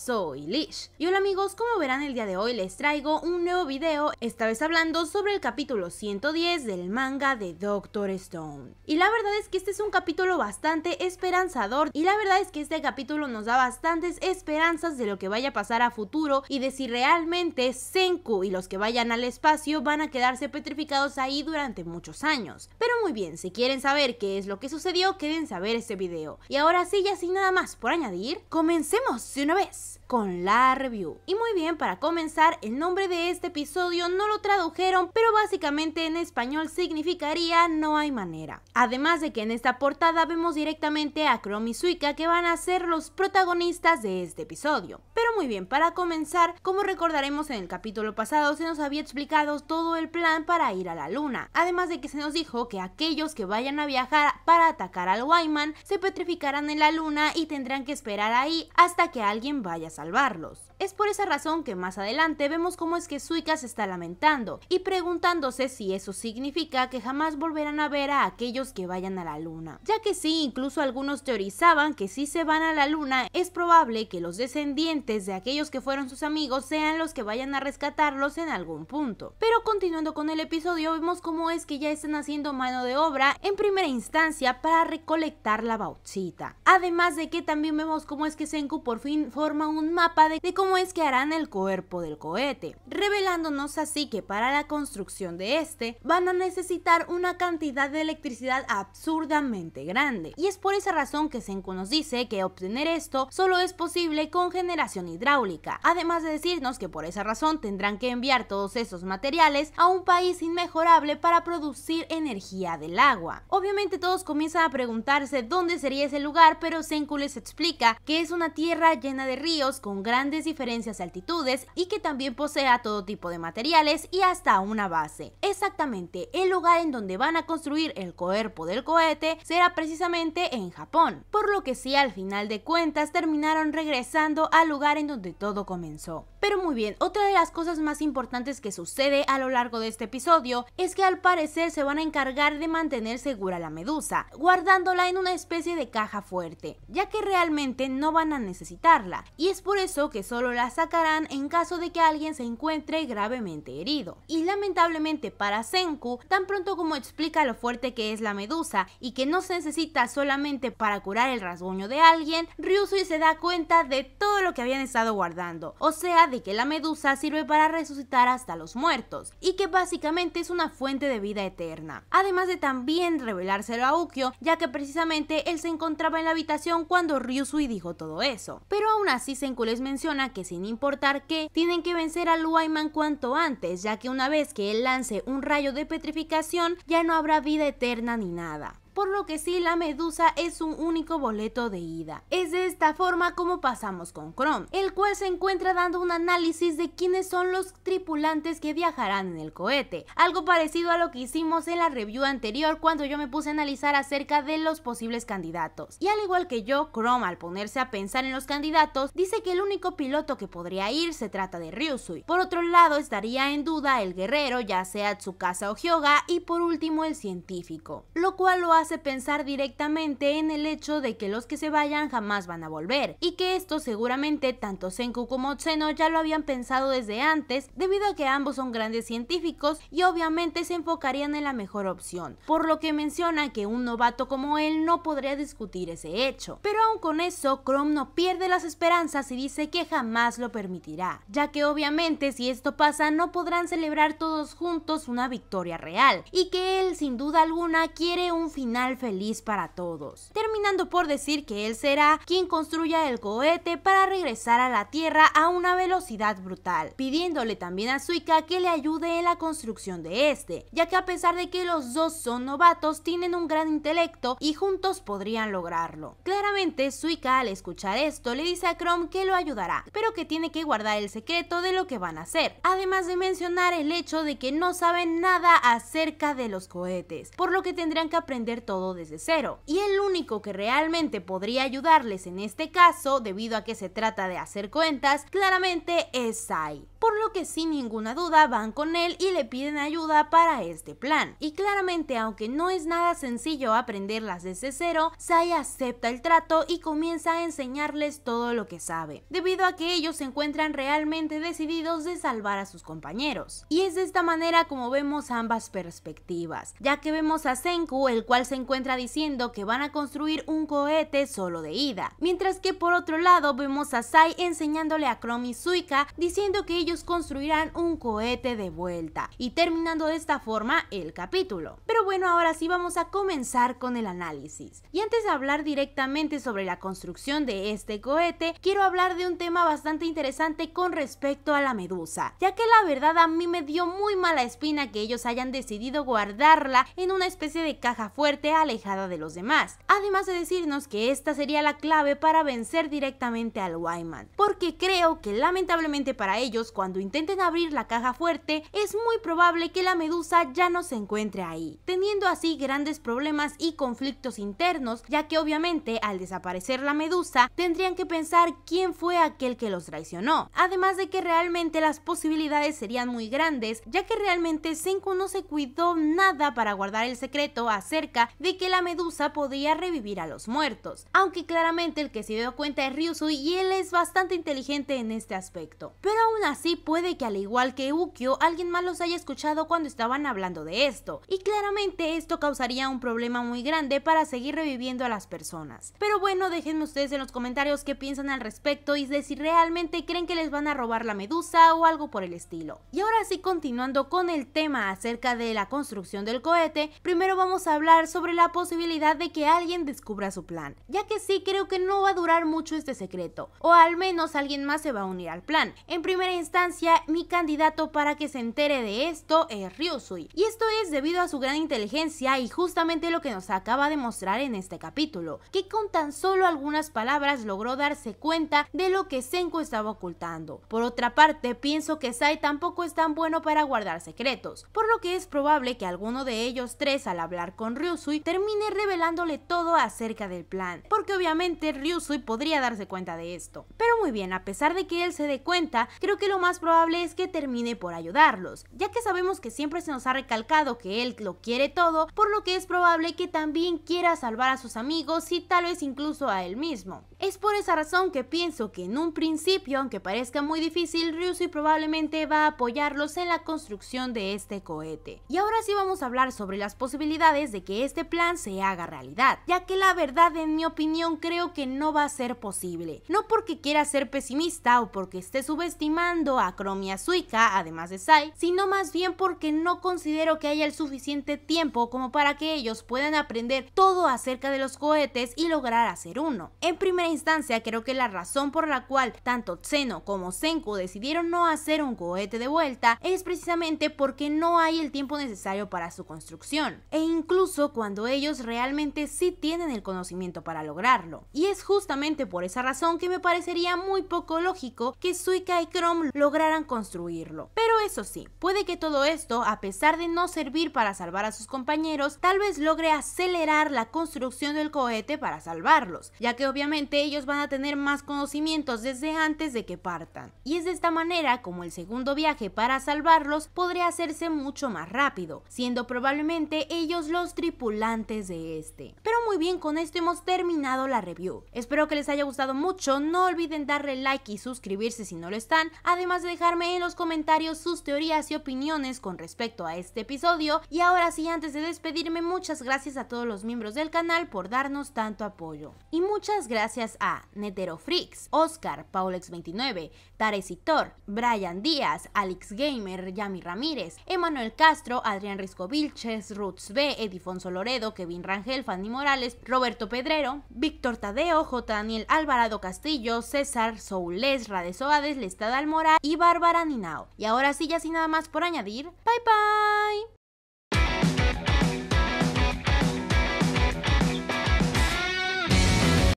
soy Lish. Y hola amigos, como verán el día de hoy les traigo un nuevo video, esta vez hablando sobre el capítulo 110 del manga de Doctor Stone. Y la verdad es que este es un capítulo bastante esperanzador y la verdad es que este capítulo nos da bastantes esperanzas de lo que vaya a pasar a futuro y de si realmente Senku y los que vayan al espacio van a quedarse petrificados ahí durante muchos años. Pero muy bien, si quieren saber qué es lo que sucedió, queden saber este video. Y ahora sí, ya sin nada más por añadir, comencemos de una vez con la review. Y muy bien, para comenzar, el nombre de este episodio no lo tradujeron, pero básicamente en español significaría no hay manera. Además de que en esta portada vemos directamente a Chrome y Suika que van a ser los protagonistas de este episodio. Pero muy bien, para comenzar, como recordaremos en el capítulo pasado, se nos había explicado todo el plan para ir a la luna. Además de que se nos dijo que aquellos que vayan a viajar para atacar al Wyman se petrificarán en la luna y tendrán que esperar ahí hasta que alguien vaya a salvarlos. Es por esa razón que más adelante vemos cómo es que Suika se está lamentando y preguntándose si eso significa que jamás volverán a ver a aquellos que vayan a la luna. Ya que sí, incluso algunos teorizaban que si se van a la luna es probable que los descendientes de aquellos que fueron sus amigos sean los que vayan a rescatarlos en algún punto. Pero continuando con el episodio vemos cómo es que ya están haciendo mano de obra en primera instancia para recolectar la bauxita. Además de que también vemos cómo es que Senku por fin forma un mapa de, de cómo es que harán el cuerpo del cohete, revelándonos así que para la construcción de este van a necesitar una cantidad de electricidad absurdamente grande. Y es por esa razón que Senku nos dice que obtener esto solo es posible con generación hidráulica, además de decirnos que por esa razón tendrán que enviar todos esos materiales a un país inmejorable para producir energía del agua. Obviamente todos comienzan a preguntarse dónde sería ese lugar, pero Senku les explica que es una tierra llena de ríos con grandes y diferencias altitudes y que también posea todo tipo de materiales y hasta una base. Exactamente, el lugar en donde van a construir el cuerpo del cohete será precisamente en Japón, por lo que sí al final de cuentas terminaron regresando al lugar en donde todo comenzó. Pero muy bien, otra de las cosas más importantes que sucede a lo largo de este episodio es que al parecer se van a encargar de mantener segura la medusa, guardándola en una especie de caja fuerte, ya que realmente no van a necesitarla, y es por eso que solo la sacarán en caso de que alguien se encuentre gravemente herido. Y lamentablemente para Senku, tan pronto como explica lo fuerte que es la medusa y que no se necesita solamente para curar el rasguño de alguien, Ryusui se da cuenta de todo lo que habían estado guardando, o sea, de que la medusa sirve para resucitar hasta los muertos y que básicamente es una fuente de vida eterna. Además de también revelárselo a Ukyo, ya que precisamente él se encontraba en la habitación cuando Ryusui dijo todo eso. Pero aún así Senku les menciona que sin importar qué, tienen que vencer a Luaiman cuanto antes, ya que una vez que él lance un rayo de petrificación ya no habrá vida eterna ni nada por lo que sí la medusa es un único boleto de ida. Es de esta forma como pasamos con chrome el cual se encuentra dando un análisis de quiénes son los tripulantes que viajarán en el cohete, algo parecido a lo que hicimos en la review anterior cuando yo me puse a analizar acerca de los posibles candidatos. Y al igual que yo, chrome al ponerse a pensar en los candidatos, dice que el único piloto que podría ir se trata de Ryusui. Por otro lado, estaría en duda el guerrero, ya sea Tsukasa o Hyoga, y por último el científico, lo cual lo ha hace pensar directamente en el hecho de que los que se vayan jamás van a volver, y que esto seguramente tanto Senku como Tseno ya lo habían pensado desde antes, debido a que ambos son grandes científicos y obviamente se enfocarían en la mejor opción, por lo que menciona que un novato como él no podría discutir ese hecho. Pero aún con eso, Chrome no pierde las esperanzas y dice que jamás lo permitirá, ya que obviamente si esto pasa no podrán celebrar todos juntos una victoria real, y que él sin duda alguna quiere un final feliz para todos, terminando por decir que él será quien construya el cohete para regresar a la Tierra a una velocidad brutal, pidiéndole también a Suika que le ayude en la construcción de este, ya que a pesar de que los dos son novatos, tienen un gran intelecto y juntos podrían lograrlo. Claramente, Suika al escuchar esto le dice a Chrome que lo ayudará, pero que tiene que guardar el secreto de lo que van a hacer, además de mencionar el hecho de que no saben nada acerca de los cohetes, por lo que tendrían que aprender todo desde cero. Y el único que realmente podría ayudarles en este caso, debido a que se trata de hacer cuentas, claramente es Sai. Por lo que sin ninguna duda van con él y le piden ayuda para este plan. Y claramente, aunque no es nada sencillo aprenderlas desde cero, Sai acepta el trato y comienza a enseñarles todo lo que sabe, debido a que ellos se encuentran realmente decididos de salvar a sus compañeros. Y es de esta manera como vemos ambas perspectivas, ya que vemos a Senku, el cual se encuentra diciendo que van a construir un cohete solo de ida. Mientras que por otro lado vemos a Sai enseñándole a Chrome y Suika diciendo que ellos construirán un cohete de vuelta y terminando de esta forma el capítulo. Pero bueno, ahora sí vamos a comenzar con el análisis. Y antes de hablar directamente sobre la construcción de este cohete, quiero hablar de un tema bastante interesante con respecto a la medusa, ya que la verdad a mí me dio muy mala espina que ellos hayan decidido guardarla en una especie de caja fuerte alejada de los demás, además de decirnos que esta sería la clave para vencer directamente al Wyman, porque creo que lamentablemente para ellos cuando intenten abrir la caja fuerte es muy probable que la medusa ya no se encuentre ahí, teniendo así grandes problemas y conflictos internos, ya que obviamente al desaparecer la medusa tendrían que pensar quién fue aquel que los traicionó, además de que realmente las posibilidades serían muy grandes, ya que realmente Senku no se cuidó nada para guardar el secreto acerca de que la medusa podía revivir a los muertos, aunque claramente el que se dio cuenta es Ryusui. y él es bastante inteligente en este aspecto. Pero aún así puede que al igual que Ukyo, alguien más los haya escuchado cuando estaban hablando de esto, y claramente esto causaría un problema muy grande para seguir reviviendo a las personas. Pero bueno, déjenme ustedes en los comentarios qué piensan al respecto y de si realmente creen que les van a robar la medusa o algo por el estilo. Y ahora sí, continuando con el tema acerca de la construcción del cohete, primero vamos a hablar sobre sobre la posibilidad de que alguien descubra su plan, ya que sí creo que no va a durar mucho este secreto, o al menos alguien más se va a unir al plan. En primera instancia, mi candidato para que se entere de esto es Ryusui, y esto es debido a su gran inteligencia y justamente lo que nos acaba de mostrar en este capítulo, que con tan solo algunas palabras logró darse cuenta de lo que Senko estaba ocultando. Por otra parte, pienso que Sai tampoco es tan bueno para guardar secretos, por lo que es probable que alguno de ellos tres al hablar con Ryusui termine revelándole todo acerca del plan, porque obviamente Ryusui podría darse cuenta de esto. Pero muy bien, a pesar de que él se dé cuenta, creo que lo más probable es que termine por ayudarlos, ya que sabemos que siempre se nos ha recalcado que él lo quiere todo, por lo que es probable que también quiera salvar a sus amigos y tal vez incluso a él mismo. Es por esa razón que pienso que en un principio, aunque parezca muy difícil, Ryusui probablemente va a apoyarlos en la construcción de este cohete. Y ahora sí vamos a hablar sobre las posibilidades de que este plan se haga realidad, ya que la verdad en mi opinión creo que no va a ser posible. No porque quiera ser pesimista o porque esté subestimando a Chrome Suika, además de Sai, sino más bien porque no considero que haya el suficiente tiempo como para que ellos puedan aprender todo acerca de los cohetes y lograr hacer uno. En primera instancia creo que la razón por la cual tanto Tseno como Senku decidieron no hacer un cohete de vuelta es precisamente porque no hay el tiempo necesario para su construcción. E incluso cuando ellos realmente sí tienen el conocimiento para lograrlo. Y es justamente por esa razón que me parecería muy poco lógico que Suika y Chrome lograran construirlo eso sí, puede que todo esto, a pesar de no servir para salvar a sus compañeros, tal vez logre acelerar la construcción del cohete para salvarlos, ya que obviamente ellos van a tener más conocimientos desde antes de que partan. Y es de esta manera como el segundo viaje para salvarlos podría hacerse mucho más rápido, siendo probablemente ellos los tripulantes de este. Pero muy bien, con esto hemos terminado la review. Espero que les haya gustado mucho, no olviden darle like y suscribirse si no lo están, además de dejarme en los comentarios sus teorías y opiniones con respecto a este episodio. Y ahora sí, antes de despedirme, muchas gracias a todos los miembros del canal por darnos tanto apoyo. Y muchas gracias a netero freaks Oscar, Paulex29, tarecitor Brian Díaz, Alex Gamer, Yami Ramírez, Emanuel Castro, Adrián Risco Vilches, Roots B, Edifonso Loredo, Kevin Rangel, Fanny Morales, Roberto Pedrero, Víctor Tadeo, J. Daniel Alvarado Castillo, César Soules, Rades Soades, Lestada Almora y Bárbara Ninao. Y ahora sí, ya sin nada más por añadir. Bye bye.